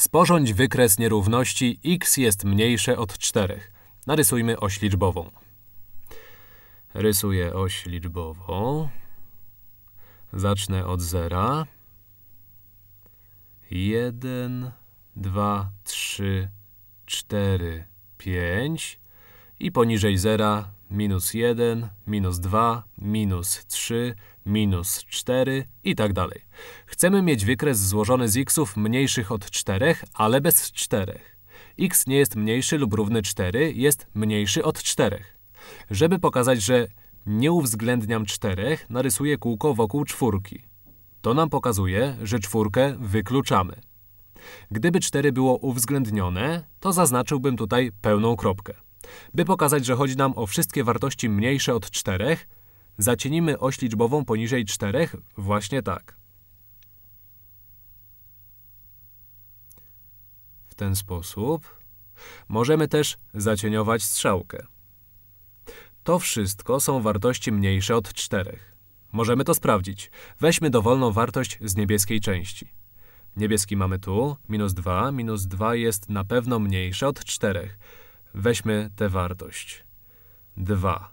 Sporządź wykres nierówności x jest mniejsze od 4. Narysujmy oś liczbową. Rysuję oś liczbową. Zacznę od zera. 1, 2, 3, 4, 5 i poniżej zera minus 1, minus 2, minus 3, minus 4 i tak dalej. Chcemy mieć wykres złożony z xów mniejszych od 4, ale bez 4. x nie jest mniejszy lub równy 4, jest mniejszy od 4. Żeby pokazać, że nie uwzględniam 4, narysuję kółko wokół czwórki. To nam pokazuje, że czwórkę wykluczamy. Gdyby 4 było uwzględnione, to zaznaczyłbym tutaj pełną kropkę. By pokazać, że chodzi nam o wszystkie wartości mniejsze od 4, zacienimy oś liczbową poniżej 4 właśnie tak. W ten sposób. Możemy też zacieniować strzałkę. To wszystko są wartości mniejsze od 4. Możemy to sprawdzić. Weźmy dowolną wartość z niebieskiej części. Niebieski mamy tu, minus 2, minus 2 jest na pewno mniejsze od 4. Weźmy tę wartość. 2.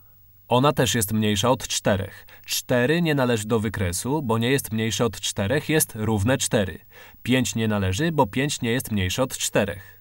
Ona też jest mniejsza od 4. 4 nie należy do wykresu, bo nie jest mniejsze od 4, jest równe 4. 5 nie należy, bo 5 nie jest mniejsze od 4.